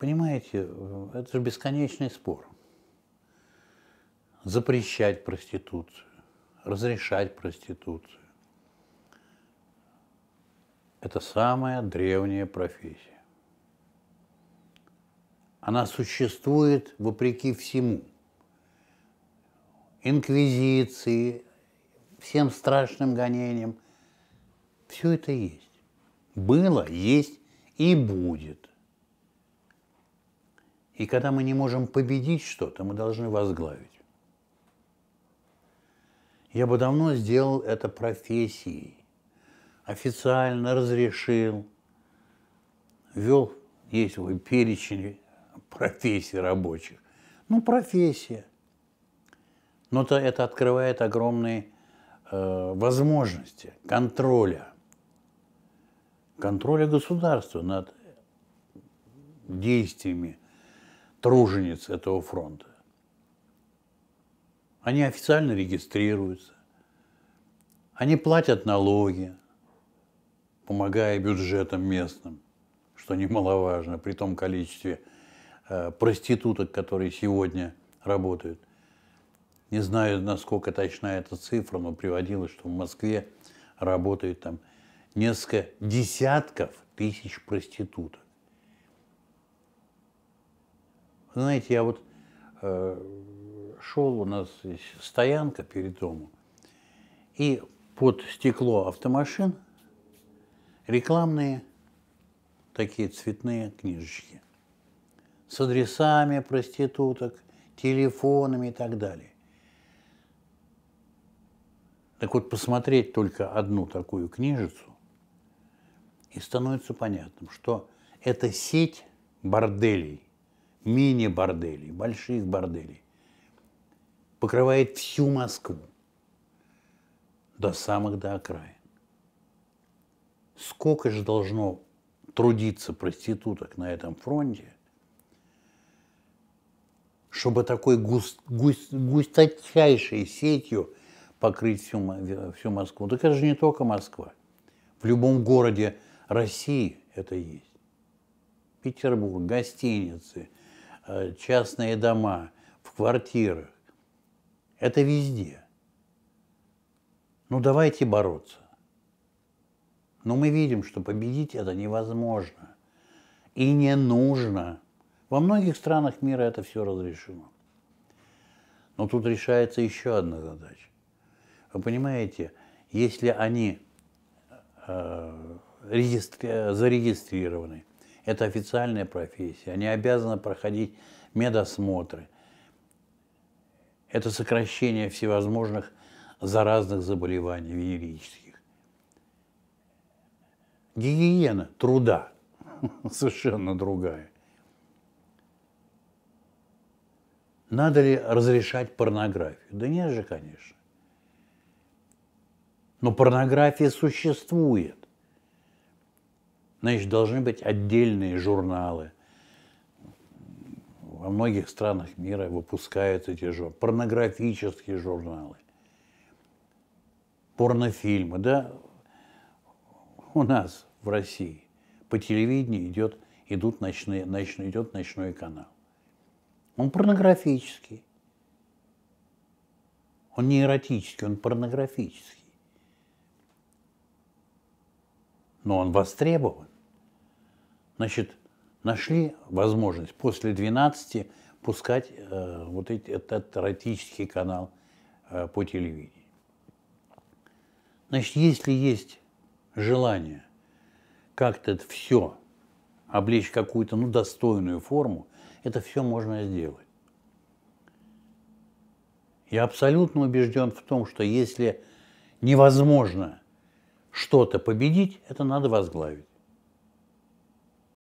Понимаете, э, это же бесконечный спор. Запрещать проституцию, разрешать проституцию. Это самая древняя профессия. Она существует вопреки всему. Инквизиции, всем страшным гонениям. Все это есть. Было, есть и будет. И когда мы не можем победить что-то, мы должны возглавить. Я бы давно сделал это профессией, официально разрешил, вел, есть свой перечень профессий рабочих. Ну, профессия. Но то это открывает огромные э, возможности контроля. Контроля государства над действиями тружениц этого фронта. Они официально регистрируются, они платят налоги, помогая бюджетам местным, что немаловажно, при том количестве э, проституток, которые сегодня работают. Не знаю, насколько точна эта цифра, но приводилось, что в Москве работает там несколько десятков тысяч проституток. Знаете, я вот э, шел, у нас здесь стоянка перед домом, и под стекло автомашин рекламные такие цветные книжечки с адресами проституток, телефонами и так далее. Так вот, посмотреть только одну такую книжицу, и становится понятным, что это сеть борделей, мини-борделей, больших борделей, покрывает всю Москву до самых до окраин. Сколько же должно трудиться проституток на этом фронте, чтобы такой густ, густ, густотчайшей сетью покрыть всю, всю Москву. Так это же не только Москва. В любом городе России это есть. Петербург, гостиницы, Э, частные дома, в квартирах. Это везде. Ну давайте бороться. Но мы видим, что победить это невозможно и не нужно. Во многих странах мира это все разрешено. Но тут решается еще одна задача. Вы понимаете, если они э, э зарегистрированы, это официальная профессия. Они обязаны проходить медосмотры. Это сокращение всевозможных заразных заболеваний венерических. Гигиена труда совершенно другая. Надо ли разрешать порнографию? Да нет же, конечно. Но порнография существует. Значит, должны быть отдельные журналы. Во многих странах мира выпускают эти журналы. Порнографические журналы. Порнофильмы, да? У нас в России по телевидению идет, идут ночные, ночной, идет ночной канал. Он порнографический. Он не эротический, он порнографический. Но он востребован. Значит, нашли возможность после 12 пускать э, вот эти, этот эротический канал э, по телевидению. Значит, если есть желание как-то это все облечь какую-то ну, достойную форму, это все можно сделать. Я абсолютно убежден в том, что если невозможно что-то победить, это надо возглавить.